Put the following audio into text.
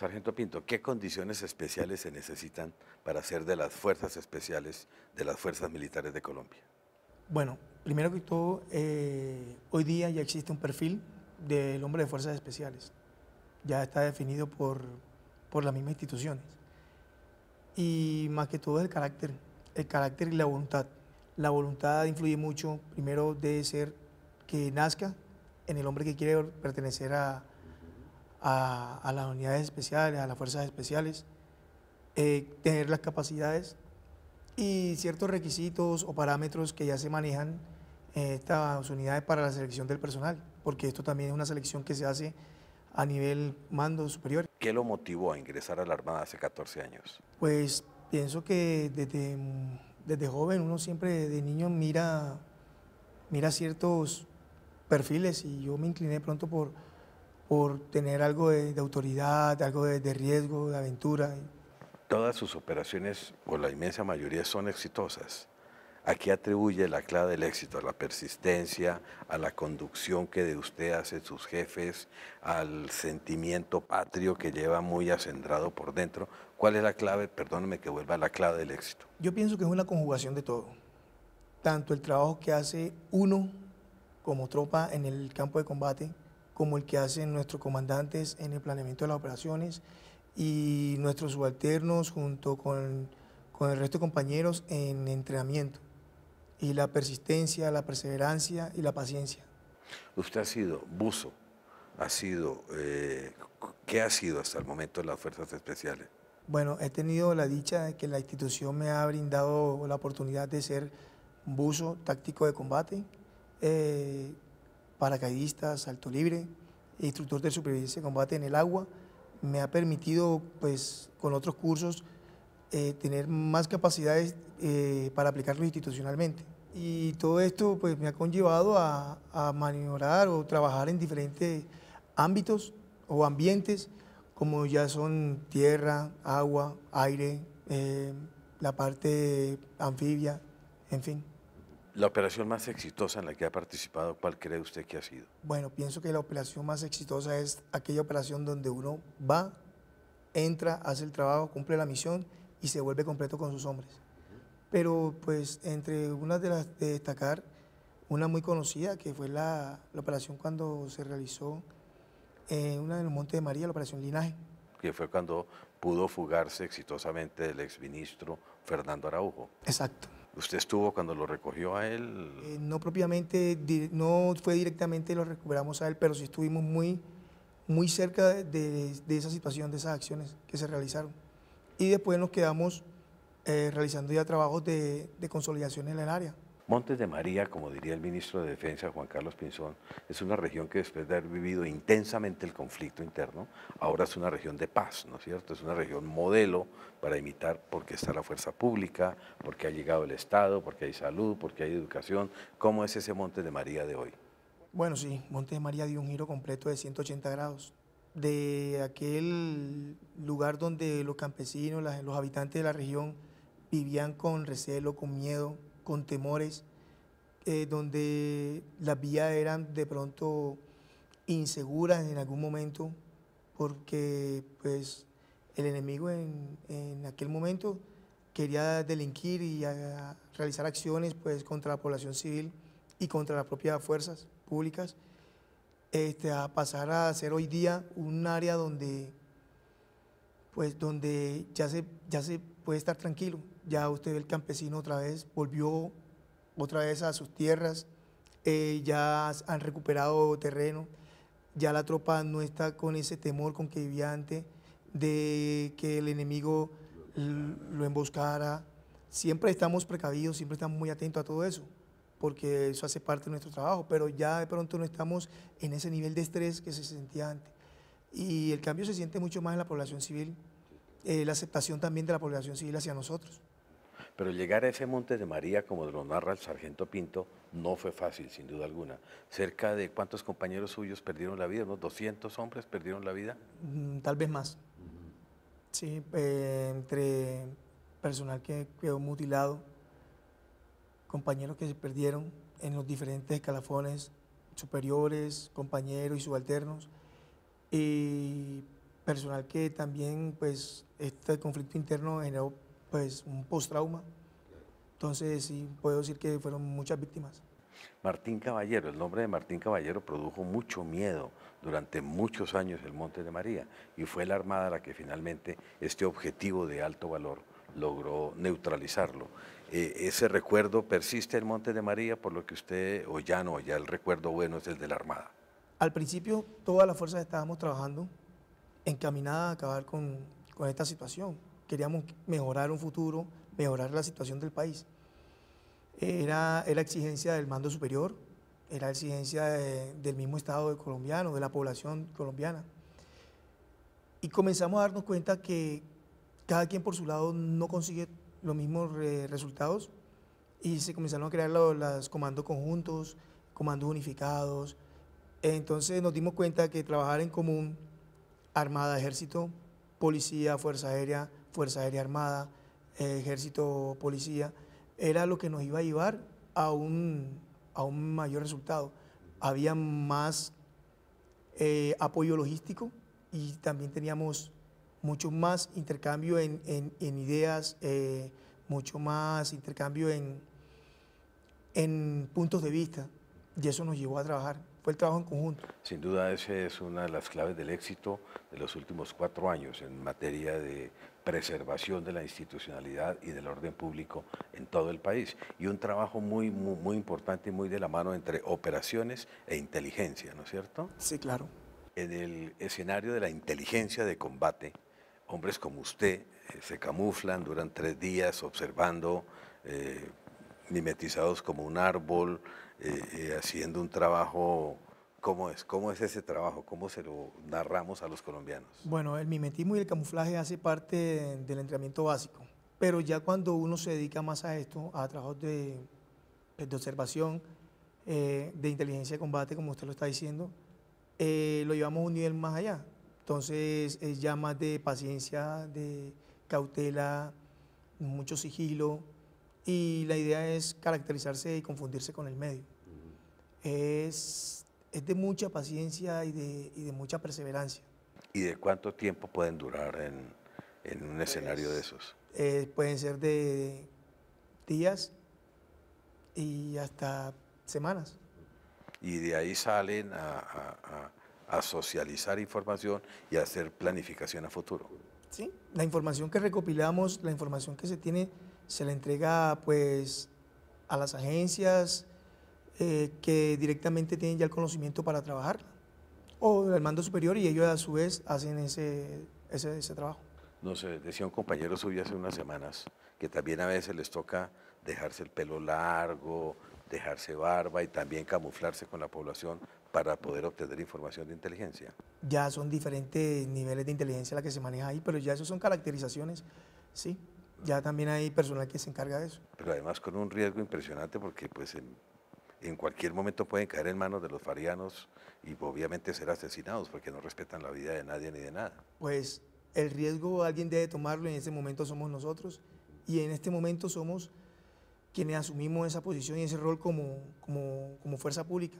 Sargento Pinto, ¿qué condiciones especiales se necesitan para ser de las fuerzas especiales de las fuerzas militares de Colombia? Bueno, primero que todo, eh, hoy día ya existe un perfil del hombre de fuerzas especiales. Ya está definido por, por las mismas instituciones. Y más que todo el carácter, el carácter y la voluntad. La voluntad influye mucho, primero debe ser que nazca en el hombre que quiere pertenecer a, a, las unidades especiales, a las fuerzas especiales, eh, tener las capacidades y ciertos requisitos o parámetros que ya se manejan en estas unidades para la selección del personal, porque esto también es una selección que se hace a nivel mando superior. ¿Qué lo motivó a ingresar a la Armada hace 14 años? Pues pienso que desde, desde joven uno siempre de niño mira, mira ciertos perfiles y yo me incliné pronto por, por tener algo de, autoridad, algo de, riesgo, de aventura. Todas sus operaciones, o la inmensa mayoría, son exitosas. ¿A qué atribuye la clave del éxito? ¿A la persistencia, a la conducción que de usted hacen sus jefes, al sentimiento patrio que lleva muy acendrado por dentro? ¿Cuál es la clave, perdóneme que vuelva, a la clave del éxito? Yo pienso que es una conjugación de todo. Tanto el trabajo que hace uno como tropa en el campo de combate, como el que hacen nuestros comandantes en el planeamiento de las operaciones y nuestros subalternos junto con, con el resto de compañeros en entrenamiento y la persistencia, la perseverancia y la paciencia. Usted ha sido buzo, ha sido, eh, ¿qué ha sido hasta el momento en las fuerzas especiales? Bueno, he tenido la dicha de que la institución me ha brindado la oportunidad de ser buzo táctico de combate, eh, paracaidista, salto libre, instructor de supervivencia y combate en el agua, me ha permitido, pues, con otros cursos, eh, tener más capacidades eh, para aplicarlo institucionalmente. Y todo esto, pues, me ha conllevado a, maniobrar o trabajar en diferentes ámbitos o ambientes, como ya son tierra, agua, aire, eh, la parte anfibia, en fin. ¿La operación más exitosa en la que ha participado, cuál cree usted que ha sido? Bueno, pienso que la operación más exitosa es aquella operación donde uno va, entra, hace el trabajo, cumple la misión y se vuelve completo con sus hombres. Pero pues entre algunas de las de destacar, una muy conocida que fue la, operación cuando se realizó en una en el Monte de María, la operación Linaje. Que fue cuando pudo fugarse exitosamente el exministro Fernando Araujo. Exacto. ¿Usted estuvo cuando lo recogió a él? Eh, no propiamente, no fue directamente lo recuperamos a él, pero sí estuvimos muy, muy cerca de, esa situación, de esas acciones que se realizaron. Y después nos quedamos eh, realizando ya trabajos de consolidación en el área. Montes de María, como diría el ministro de Defensa Juan Carlos Pinzón, es una región que después de haber vivido intensamente el conflicto interno, ahora es una región de paz, ¿no es cierto? Es una región modelo para imitar porque está la fuerza pública, porque ha llegado el Estado, porque hay salud, porque hay educación. ¿Cómo es ese Montes de María de hoy? Bueno, sí, Montes de María dio un giro completo de 180 grados. De aquel lugar donde los campesinos, los habitantes de la región vivían con recelo, con miedo, con temores, eh, donde las vías eran de pronto inseguras en algún momento, porque pues el enemigo en, aquel momento quería delinquir y realizar acciones pues contra la población civil y contra las propias fuerzas públicas, este, a pasar a ser hoy día un área donde pues donde ya se, ya se puede estar tranquilo. Ya usted ve el campesino otra vez, volvió otra vez a sus tierras, eh, ya han recuperado terreno, ya la tropa no está con ese temor con que vivía antes de que el enemigo lo emboscara. Siempre estamos precavidos, siempre estamos muy atentos a todo eso, porque eso hace parte de nuestro trabajo, pero ya de pronto no estamos en ese nivel de estrés que se sentía antes. Y el cambio se siente mucho más en la población civil, eh, la aceptación también de la población civil hacia nosotros. Pero llegar a ese Monte de María, como lo narra el sargento Pinto, no fue fácil, sin duda alguna. Cerca de cuántos compañeros suyos perdieron la vida, ¿unos 200 hombres perdieron la vida? Mm, tal vez más. Sí, eh, entre personal que quedó mutilado, compañeros que se perdieron en los diferentes escalafones superiores, compañeros y subalternos. Y personal que también pues este conflicto interno generó pues un post Entonces sí, puedo decir que fueron muchas víctimas. Martín Caballero, el nombre de Martín Caballero produjo mucho miedo durante muchos años en el Monte de María y fue la Armada la que finalmente este objetivo de alto valor logró neutralizarlo. Eh, ese recuerdo persiste en Monte de María, por lo que usted, o ya no, ya el recuerdo bueno es el de la Armada. Al principio todas las fuerzas estábamos trabajando encaminada a acabar con, con esta situación. Queríamos mejorar un futuro, mejorar la situación del país. Era, era exigencia del mando superior, era exigencia del mismo Estado de colombiano, de la población colombiana. Y comenzamos a darnos cuenta que cada quien por su lado no consigue los mismos resultados y se comenzaron a crear los, los comandos conjuntos, comandos unificados. Entonces nos dimos cuenta que trabajar en común Armada, Ejército, Policía, Fuerza Aérea, Fuerza Aérea Armada, eh, Ejército, Policía, era lo que nos iba a llevar a un, mayor resultado. Había más eh, apoyo logístico y también teníamos mucho más intercambio en, ideas, eh, mucho más intercambio en, en puntos de vista. Y eso nos llevó a trabajar fue el trabajo en conjunto. Sin duda, esa es una de las claves del éxito de los últimos cuatro años en materia de preservación de la institucionalidad y del orden público en todo el país. Y un trabajo muy, muy, importante y muy de la mano entre operaciones e inteligencia, ¿no es cierto? Sí, claro. En el escenario de la inteligencia de combate, hombres como usted eh, se camuflan, duran tres días observando eh, mimetizados como un árbol, eh, eh, haciendo un trabajo. ¿Cómo es? ¿Cómo es ese trabajo? ¿Cómo se lo narramos a los colombianos? Bueno, el mimetismo y el camuflaje hace parte del entrenamiento básico, pero ya cuando uno se dedica más a esto, a trabajos de, eh, observación, de inteligencia de combate, como usted lo está diciendo, lo llevamos a un nivel más allá. Entonces es ya más de paciencia, de cautela, mucho sigilo, y la idea es caracterizarse y confundirse con el medio. Es, es de mucha paciencia y de, mucha perseverancia. ¿Y de cuánto tiempo pueden durar en, un escenario de esos? Eh, pueden ser de días y hasta semanas. Y de ahí salen a, a socializar información y a hacer planificación a futuro. Sí, la información que recopilamos, la información que se tiene se le entrega pues a las agencias eh, que directamente tienen ya el conocimiento para trabajar o del mando superior y ellos a su vez hacen ese, ese, ese trabajo. sé decía un compañero suyo hace unas semanas que también a veces les toca dejarse el pelo largo, dejarse barba y también camuflarse con la población para poder obtener información de inteligencia. Ya son diferentes niveles de inteligencia la que se maneja ahí, pero ya eso son caracterizaciones, sí ya también hay personal que se encarga de eso. Pero además con un riesgo impresionante porque pues en, cualquier momento pueden caer en manos de los farianos y obviamente ser asesinados porque no respetan la vida de nadie ni de nada. Pues el riesgo alguien debe tomarlo y en este momento somos nosotros y en este momento somos quienes asumimos esa posición y ese rol como, como fuerza pública.